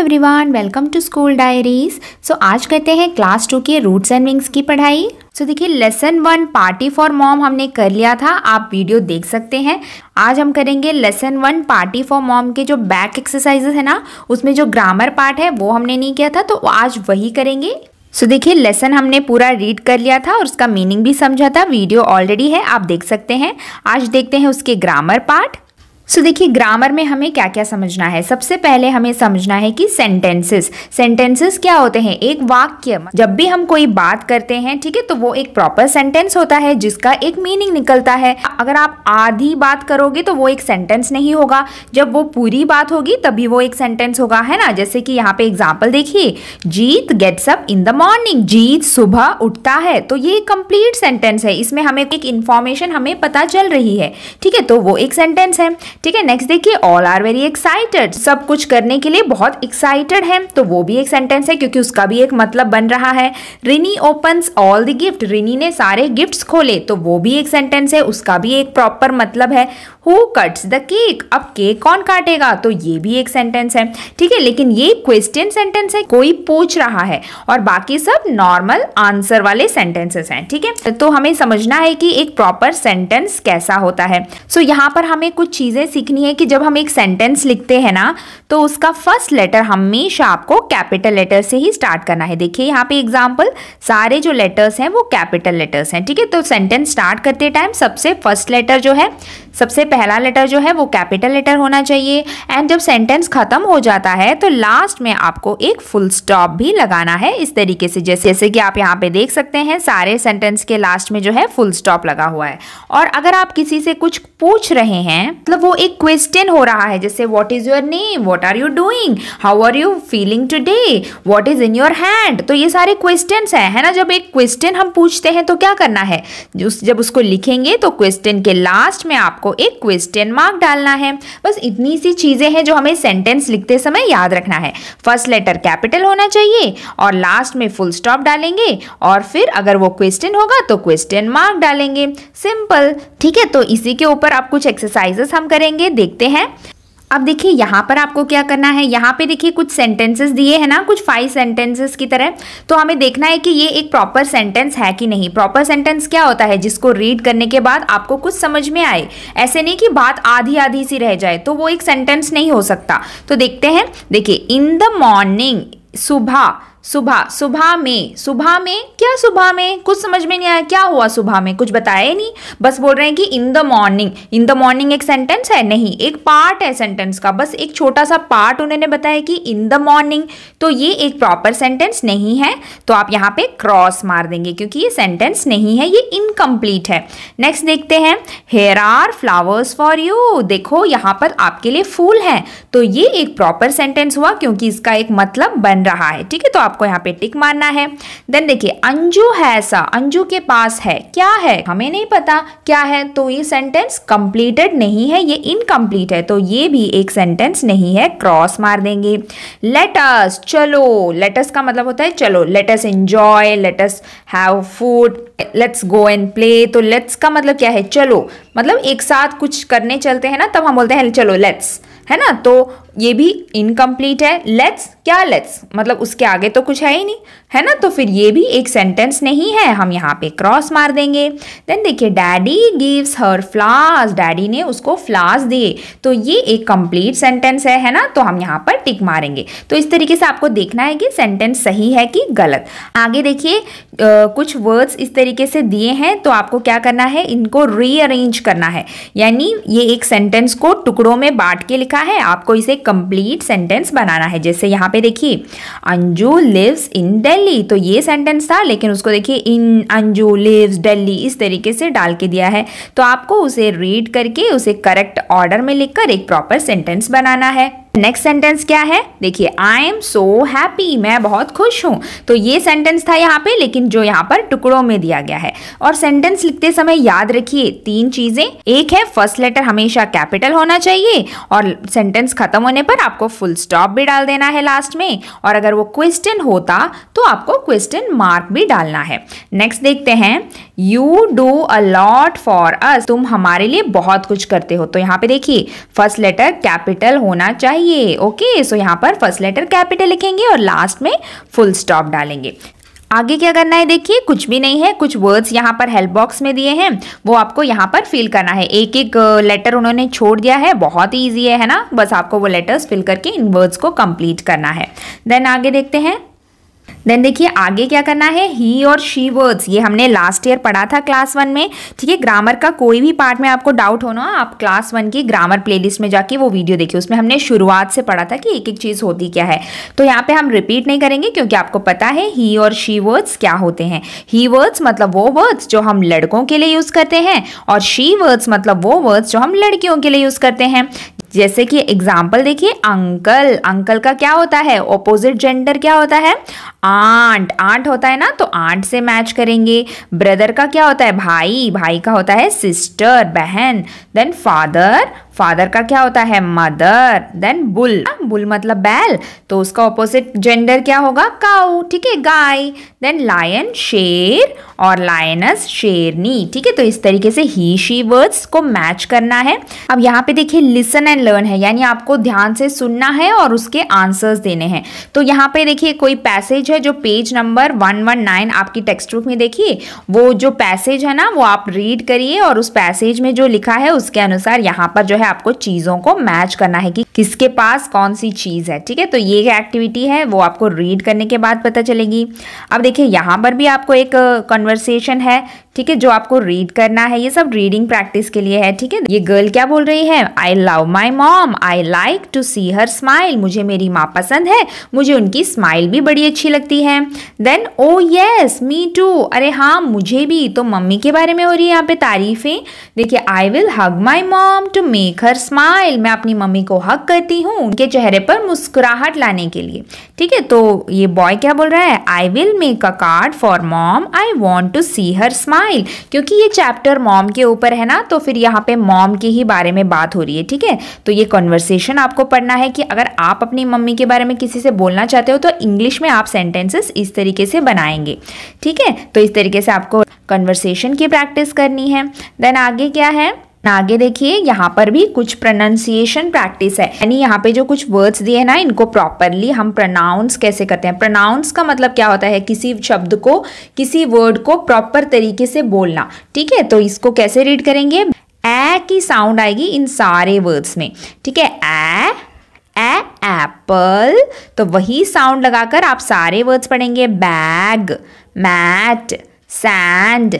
everyone welcome to school diaries so आज कहते हैं क्लास टू के रूट्स एंड विंग्स की पढ़ाई सो so, देखिए lesson one party for mom हमने कर लिया था आप वीडियो देख सकते हैं आज हम करेंगे lesson one party for mom के जो बैक एक्सरसाइजेस है ना उसमें जो ग्रामर पार्ट है वो हमने नहीं किया था तो आज वही करेंगे सो so, देखिए लेसन हमने पूरा रीड कर लिया था और उसका मीनिंग भी समझा था वीडियो ऑलरेडी है आप देख सकते हैं आज देखते हैं उसके ग्रामर पार्ट सो देखिए ग्रामर में हमें क्या क्या समझना है सबसे पहले हमें समझना है कि सेंटेंसेस सेंटेंसेस क्या होते हैं एक वाक्य जब भी हम कोई बात करते हैं ठीक है तो वो एक प्रॉपर सेंटेंस होता है जिसका एक मीनिंग निकलता है अगर आप आधी बात करोगे तो वो एक सेंटेंस नहीं होगा जब वो पूरी बात होगी तभी वो एक सेंटेंस होगा है ना जैसे कि यहाँ पे एग्जाम्पल देखिए Jeet gets up in the morning Jeet सुबह उठता है तो ये कंप्लीट सेंटेंस है इसमें हमें एक इन्फॉर्मेशन हमें पता चल रही है ठीक है तो वो एक सेंटेंस है ठीक है नेक्स्ट देखिए ऑल आर वेरी एक्साइटेड सब कुछ करने के लिए बहुत एक्साइटेड है तो वो भी एक सेंटेंस है क्योंकि उसका भी एक मतलब बन रहा है Rini open all the gift Rini ने सारे गिफ्ट खोले तो वो भी एक सेंटेंस है उसका भी एक प्रॉपर मतलब है हु कट्स द केक अब केक कौन काटेगा तो ये भी एक सेंटेंस है ठीक है लेकिन ये क्वेश्चन सेंटेंस है कोई पूछ रहा है और बाकी सब नॉर्मल आंसर वाले सेंटेंसेस हैं ठीक है तो हमें समझना है कि एक प्रॉपर सेंटेंस कैसा होता है सो so, यहाँ पर हमें कुछ चीजें सीखनी है कि जब हम एक सेंटेंस लिखते हैं ना तो उसका फर्स्ट लेटर हमेशा आपको कैपिटल लेटर से ही स्टार्ट करना है देखिए यहाँ पे एग्जाम्पल सारे जो लेटर्स हैं वो कैपिटल लेटर्स हैं ठीक है तो सेंटेंस स्टार्ट करते टाइम सबसे फर्स्ट लेटर जो है सबसे पहला लेटर जो है वो कैपिटल लेटर होना चाहिए एंड जब सेंटेंस ख़त्म हो जाता है तो लास्ट में आपको एक फुल स्टॉप भी लगाना है इस तरीके से जैसे जैसे कि आप यहाँ पे देख सकते हैं सारे सेंटेंस के लास्ट में जो है फुल स्टॉप लगा हुआ है और अगर आप किसी से कुछ पूछ रहे हैं मतलब वो एक क्वेश्चन हो रहा है जैसे what is your name what are you doing how are you feeling today what is in your hand तो ये सारे क्वेश्चन हैं है ना जब एक क्वेश्चन हम पूछते हैं तो क्या करना है जब उसको लिखेंगे तो क्वेश्चन के लास्ट में आप आपको एक क्वेश्चन मार्क डालना है बस इतनी सी चीज़ें हैं जो हमें सेंटेंस लिखते समय याद रखना है फर्स्ट लेटर कैपिटल होना चाहिए और लास्ट में फुल स्टॉप डालेंगे और फिर अगर वो क्वेश्चन होगा तो क्वेश्चन मार्क डालेंगे सिंपल ठीक है तो इसी के ऊपर आप कुछ एक्सरसाइजेस हम करेंगे देखते हैं अब देखिए यहाँ पर आपको क्या करना है यहाँ पे देखिए कुछ सेंटेंसेस दिए हैं ना कुछ फाइव सेंटेंसेस की तरह तो हमें देखना है कि ये एक प्रॉपर सेंटेंस है कि नहीं प्रॉपर सेंटेंस क्या होता है जिसको रीड करने के बाद आपको कुछ समझ में आए ऐसे नहीं कि बात आधी आधी सी रह जाए तो वो एक सेंटेंस नहीं हो सकता तो देखते हैं देखिए इन द मॉर्निंग सुबह सुबह सुबह में सुबह में क्या सुबह में कुछ समझ में नहीं आया क्या हुआ सुबह में कुछ बताया नहीं बस बोल रहे हैं कि in the morning in the morning एक सेंटेंस है नहीं एक पार्ट है सेंटेंस का बस एक छोटा सा पार्ट उन्होंने बताया कि इन द मॉर्निंग तो ये एक प्रॉपर सेंटेंस नहीं है तो आप यहाँ पे क्रॉस मार देंगे क्योंकि ये सेंटेंस नहीं है ये इनकम्प्लीट है नेक्स्ट देखते हैं here are flowers for you देखो यहाँ पर आपके लिए फूल है तो ये एक प्रॉपर सेंटेंस हुआ क्योंकि इसका एक मतलब बन रहा है ठीक है तो आप आपको यहाँ पे टिक मारना है देन देखिए अंजू है ऐसा अंजू के पास है क्या है हमें नहीं पता क्या है तो ये सेंटेंस कंप्लीटेड नहीं है ये इनकम्प्लीट है तो ये भी एक सेंटेंस नहीं है क्रॉस मार देंगे लेटस चलो लेटस का मतलब होता है चलो let's enjoy let's have food let's go and play तो लेट्स का मतलब क्या है चलो मतलब एक साथ कुछ करने चलते हैं ना तब हम बोलते हैं चलो लेट्स है ना तो ये भी इनकम्प्लीट है लेट्स क्या लेट्स मतलब उसके आगे तो कुछ है ही नहीं है ना तो फिर ये भी एक सेंटेंस नहीं है हम यहाँ पे क्रॉस मार देंगे देन देखिए डैडी गिव्स हर फ्लास डैडी ने उसको फ्लास दिए तो ये एक कंप्लीट सेंटेंस है है ना तो हम यहाँ पर टिक मारेंगे तो इस तरीके से आपको देखना है कि सेंटेंस सही है कि गलत आगे देखिए कुछ वर्ड्स इस तरीके से दिए हैं तो आपको क्या करना है इनको रीअरेंज करना है यानी ये एक सेंटेंस को टुकड़ों में बांट के लिखा है आपको इसे कंप्लीट सेंटेंस बनाना है जैसे यहाँ पे देखिए अंजू लिव्स इन दिल्ली तो ये सेंटेंस था लेकिन उसको देखिए इन अंजू लिव्स दिल्ली इस तरीके से डाल के दिया है तो आपको उसे रीड करके उसे करेक्ट ऑर्डर में लिखकर एक प्रॉपर सेंटेंस बनाना है नेक्स्ट सेंटेंस क्या है देखिए आई एम सो हैप्पी मैं बहुत खुश हूं तो ये सेंटेंस था यहाँ पे लेकिन जो यहाँ पर टुकड़ों में दिया गया है और सेंटेंस लिखते समय याद रखिए तीन चीजें एक है फर्स्ट लेटर हमेशा कैपिटल होना चाहिए और सेंटेंस खत्म होने पर आपको फुल स्टॉप भी डाल देना है लास्ट में और अगर वो क्वेश्चन होता तो आपको क्वेश्चन मार्क भी डालना है नेक्स्ट देखते हैं you do a lot for us तुम हमारे लिए बहुत कुछ करते हो तो यहाँ पे देखिए फर्स्ट लेटर कैपिटल होना चाहिए ओके सो यहाँ पर फर्स्ट लेटर कैपिटल लिखेंगे और लास्ट में फुल स्टॉप डालेंगे आगे क्या करना है देखिए कुछ भी नहीं है कुछ वर्ड्स यहाँ पर हेल्प बॉक्स में दिए हैं वो आपको यहाँ पर फिल करना है एक एक लेटर उन्होंने छोड़ दिया है बहुत ही ईजी है, है ना बस आपको वो लेटर्स फिल करके इन वर्ड्स को कंप्लीट करना है देन आगे देखते हैं देन देखिए आगे क्या करना है ही और शी वर्ड्स ये हमने लास्ट ईयर पढ़ा था क्लास वन में ठीक है ग्रामर का कोई भी पार्ट में आपको डाउट होना आप क्लास वन की ग्रामर प्लेलिस्ट में जाके वो वीडियो देखिए उसमें हमने शुरुआत से पढ़ा था कि एक एक चीज़ होती क्या है तो यहाँ पे हम रिपीट नहीं करेंगे क्योंकि आपको पता है ही और शी वर्ड्स क्या होते हैं ही वर्ड्स मतलब वो वर्ड्स जो हम लड़कों के लिए यूज़ करते हैं और शी वर्ड्स मतलब वो वर्ड्स जो हम लड़कियों के लिए यूज़ करते हैं जैसे कि एग्जाम्पल देखिए अंकल अंकल का क्या होता है ऑपोजिट जेंडर क्या होता है आंट आंट होता है ना तो आंट से मैच करेंगे ब्रदर का क्या होता है भाई भाई का होता है सिस्टर बहन देन फादर फादर का क्या होता है मदर देन बुल बुल मतलब बैल तो उसका ऑपोजिट जेंडर क्या होगा काउ ठीक है गाय देन लायन शेर और लायनस शेरनी ठीक है तो इस तरीके से ही शी वर्ड्स को मैच करना है अब यहाँ पे देखिए लिसन एंड लर्न है यानी आपको ध्यान से सुनना है और उसके आंसर्स देने हैं तो यहाँ पे देखिए कोई पैसेज है जो पेज नंबर 119 आपकी टेक्स्ट बुक में देखिए वो जो पैसेज है ना वो आप रीड करिए और उस पैसेज में जो लिखा है उसके अनुसार यहाँ पर जो है आपको चीज़ों को मैच करना है कि किसके पास कौन सी चीज़ है ठीक है तो ये एक्टिविटी है वो आपको रीड करने के बाद पता चलेगी अब देखिए यहां पर भी आपको एक कन्वर्सेशन है ठीक है जो आपको रीड करना है ये सब रीडिंग प्रैक्टिस के लिए है ठीक है ये गर्ल क्या बोल रही है I love my mom I like to see her smile मुझे मेरी माँ पसंद है मुझे उनकी स्माइल भी बड़ी अच्छी लगती है then oh yes me too अरे हाँ मुझे भी तो मम्मी के बारे में हो रही है यहाँ पे तारीफें देखिए I will hug my mom to make make her smile मैं अपनी मम्मी को हक करती हूँ उनके चेहरे पर मुस्कुराहट लाने के लिए ठीक है तो ये बॉय क्या बोल रहा है I will make a card for mom I want to see her smile क्योंकि ये चैप्टर मॉम के ऊपर है ना तो फिर यहाँ पे मॉम के ही बारे में बात हो रही है ठीक है तो ये कॉन्वर्सेशन आपको पढ़ना है कि अगर आप अपनी मम्मी के बारे में किसी से बोलना चाहते हो तो इंग्लिश में आप सेंटेंसेस इस तरीके से बनाएंगे ठीक है तो इस तरीके से आपको कन्वर्सेशन की प्रैक्टिस करनी है देन आगे क्या है आगे देखिए यहाँ पर भी कुछ प्रोनाउंसिएशन प्रैक्टिस है यानी यहाँ पे जो कुछ वर्ड्स दिए ना इनको प्रॉपरली हम प्रोनाउंस कैसे करते हैं प्रोनाउंस का मतलब क्या होता है किसी शब्द को किसी वर्ड को प्रॉपर तरीके से बोलना ठीक है तो इसको कैसे रीड करेंगे ए की साउंड आएगी इन सारे वर्ड्स में ठीक है ए ए एप्पल तो वही साउंड लगाकर आप सारे वर्ड्स पढ़ेंगे bag mat sand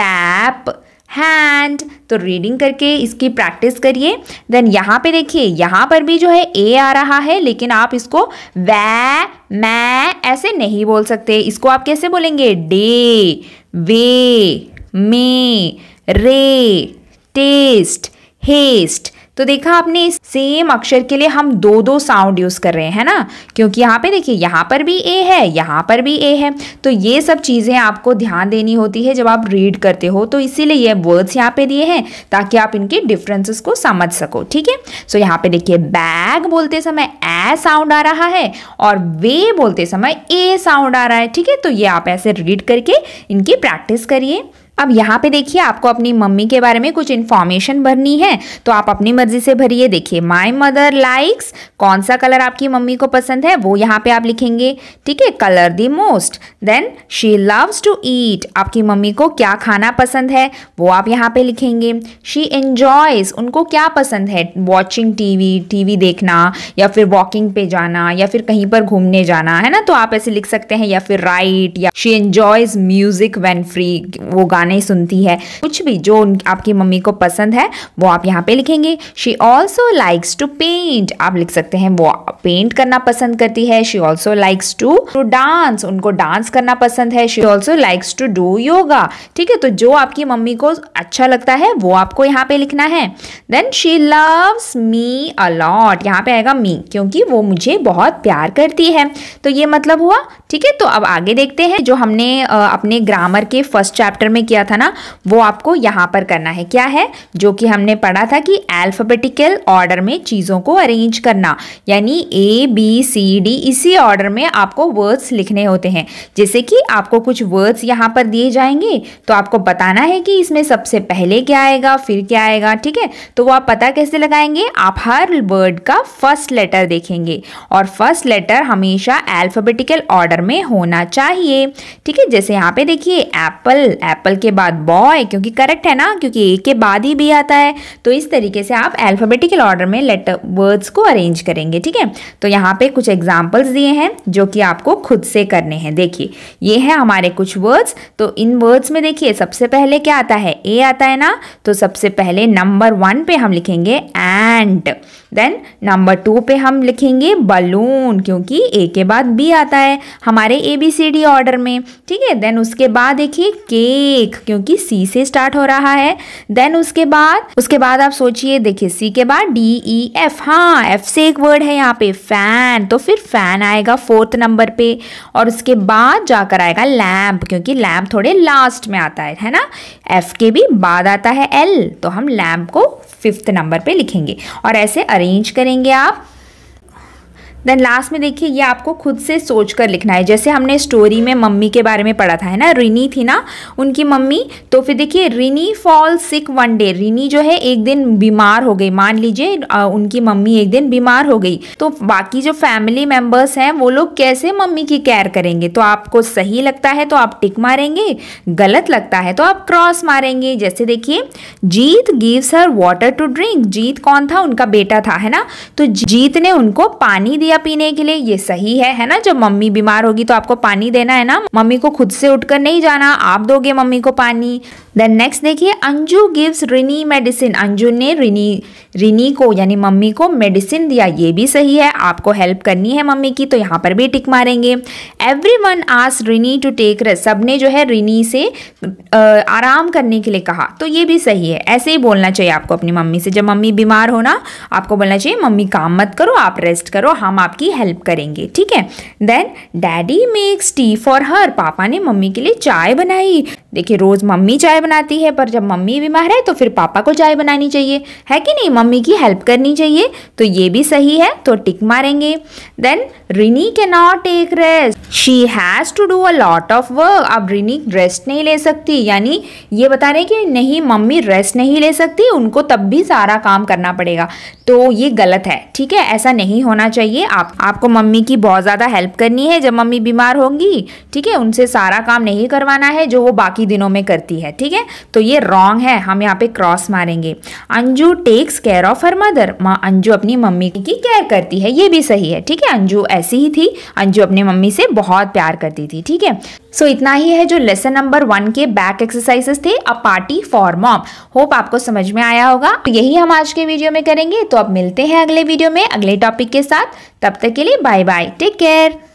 tap hand तो रीडिंग करके इसकी प्रैक्टिस करिए देन यहाँ पे देखिए यहाँ पर भी जो है ए आ रहा है लेकिन आप इसको वै मैं ऐसे नहीं बोल सकते इसको आप कैसे बोलेंगे डे वे मे रे टेस्ट हेस्ट तो देखा आपने इस सेम अक्षर के लिए हम दो दो साउंड यूज़ कर रहे हैं ना क्योंकि यहाँ पे देखिए यहाँ पर भी ए है यहाँ पर भी ए है तो ये सब चीज़ें आपको ध्यान देनी होती है जब आप रीड करते हो तो इसीलिए ये वर्ड्स यहाँ पे दिए हैं ताकि आप इनके डिफरेंसेस को समझ सको ठीक है सो यहाँ पे देखिए बैग बोलते समय ए साउंड आ रहा है और वे बोलते समय ए साउंड आ रहा है ठीक है तो ये आप ऐसे रीड करके इनकी प्रैक्टिस करिए अब यहाँ पे देखिए आपको अपनी मम्मी के बारे में कुछ इन्फॉर्मेशन भरनी है तो आप अपनी मर्जी से भरिए देखिए माई मदर लाइक्स कौन सा कलर आपकी मम्मी को पसंद है वो यहाँ पे आप लिखेंगे ठीक है colour the most then she loves to eat आपकी मम्मी को क्या खाना पसंद है वो आप यहाँ पे लिखेंगे शी एन्जॉयज उनको क्या पसंद है वॉचिंग टीवी टीवी देखना या फिर वॉकिंग पे जाना या फिर कहीं पर घूमने जाना है ना तो आप ऐसे लिख सकते हैं या फिर राइट या she enjoys music when free वो गाना गाने सुनती है कुछ भी जो आपकी मम्मी को पसंद है वो आप यहाँ पे लिखेंगे she also likes to paint आप लिख सकते हैं वो पेंट करना पसंद करती है she also likes to to dance उनको डांस करना पसंद है she also likes to do yoga ठीक है तो जो आपकी मम्मी को अच्छा लगता है वो आपको यहाँ पे लिखना है then she loves me a lot यहाँ पे आएगा मी क्योंकि वो मुझे बहुत प्यार करती है तो ये मतलब हुआ ठीक है तो अब आगे देखते हैं जो हमने अपने ग्रामर के फर्स्ट चैप्टर में किया किया था ना वो आपको यहाँ पर करना है क्या है जो कि हमने पढ़ा था कि अल्फ़ाबेटिकल ऑर्डर में चीज़ों को अरेंज करना यानी ए बी सी डी इसी ऑर्डर में आपको वर्ड्स लिखने होते हैं जैसे कि आपको कुछ वर्ड्स यहाँ पर दिए जाएंगे तो आपको बताना है कि इसमें सबसे पहले क्या आएगा फिर क्या आएगा ठीक है तो वो आप पता कैसे लगाएंगे आप हर वर्ड का फर्स्ट लेटर देखेंगे और फर्स्ट लेटर हमेशा अल्फ़ाबेटिकल ऑर्डर में होना चाहिए ठीक है जैसे यहाँ पे देखिए एप्पल एप्पल के बाद बॉय क्योंकि करेक्ट है ना क्योंकि ए के बाद ही बी आता है तो इस तरीके से आप एल्फाबेटिकल ऑर्डर में लेटर वर्ड्स को अरेंज करेंगे ठीक है तो यहाँ पे कुछ एग्जाम्पल्स दिए हैं जो कि आपको खुद से करने हैं देखिए ये है हमारे कुछ वर्ड्स तो इन वर्ड्स में देखिए सबसे पहले क्या आता है ए आता है ना तो सबसे पहले नंबर वन पे हम लिखेंगे एंड देन नंबर टू पे हम लिखेंगे बलून क्योंकि ए के बाद बी आता है हमारे A B C D order में ठीक है देन उसके बाद देखिए केक क्योंकि सी से स्टार्ट हो रहा है देन उसके बाद उसके बाद आप सोचिए देखिए सी के बाद डी ई एफ हाँ एफ से एक वर्ड है यहाँ पे फैन तो फिर फैन आएगा फोर्थ नंबर पे और उसके बाद जाकर आएगा लैम्प क्योंकि लैम्प थोड़े लास्ट में आता है है ना एफ के भी बाद आता है एल तो हम लैम्प को फिफ्थ नंबर पे लिखेंगे और ऐसे अरेंज करेंगे आप देन लास्ट में देखिए ये आपको खुद से सोच कर लिखना है जैसे हमने स्टोरी में मम्मी के बारे में पढ़ा था है ना रिनी थी ना उनकी मम्मी तो फिर देखिए Rini fall sick one day Rini जो है एक दिन बीमार हो गई मान लीजिए उनकी मम्मी एक दिन बीमार हो गई तो बाकी जो फैमिली मेम्बर्स हैं वो लोग कैसे मम्मी की केयर करेंगे तो आपको सही लगता है तो आप टिक मारेंगे गलत लगता है तो आप क्रॉस मारेंगे जैसे देखिए Jeet gives her water to drink Jeet कौन था उनका बेटा था है ना तो जीत ने उनको पानी दिया दिया पीने के लिए ये सही है है ना जब मम्मी बीमार होगी तो आपको पानी देना है ना मम्मी को खुद से उठकर नहीं जाना आप दोगे मम्मी को पानी देन नेक्स्ट देखिए अंजू गिव्स रिनी मेडिसिन अंजू ने रिनी रिनी को यानी मम्मी को मेडिसिन दिया ये भी सही है आपको हेल्प करनी है मम्मी की तो यहाँ पर भी टिक मारेंगे एवरी वन आस रिनी टू टेक रेस्ट सब ने जो है रिनी से आराम करने के लिए कहा तो ये भी सही है ऐसे ही बोलना चाहिए आपको अपनी मम्मी से जब मम्मी बीमार हो ना आपको बोलना चाहिए मम्मी काम मत करो आप रेस्ट करो हम आपकी हेल्प करेंगे ठीक है then daddy makes tea for her पापा ने मम्मी के लिए चाय बनाई देखिए रोज़ मम्मी चाय बनाती है पर जब मम्मी बीमार है तो फिर पापा को चाय बनानी चाहिए है कि नहीं मम्मी की हेल्प करनी चाहिए तो ये भी सही है तो टिक मारेंगे देन रिनी के not take rest she has to do a lot of work अब रिनी रेस्ट नहीं ले सकती यानी ये बता रहे कि नहीं मम्मी रेस्ट नहीं ले सकती उनको तब भी सारा काम करना पड़ेगा तो ये गलत है ठीक है ऐसा नहीं होना चाहिए आप आपको मम्मी की बहुत ज़्यादा हेल्प करनी है जब मम्मी बीमार होंगी ठीक है उनसे सारा काम नहीं करवाना है जो वो बाकी बाकी दिनों में करती है ठीक है तो ये रॉन्ग है हम यहाँ पे क्रॉस मारेंगे Anju takes care of her mother माँ अंजू अपनी मम्मी की केयर करती है ये भी सही है ठीक है अंजू ऐसी ही थी अंजू अपनी मम्मी से बहुत प्यार करती थी ठीक है सो so, इतना ही है जो लेसन नंबर वन के बैक एक्सरसाइजेस थे a party for mom hope आपको समझ में आया होगा तो यही हम आज के वीडियो में करेंगे तो अब मिलते हैं अगले वीडियो में अगले टॉपिक के साथ तब तक के लिए बाय बाय टेक केयर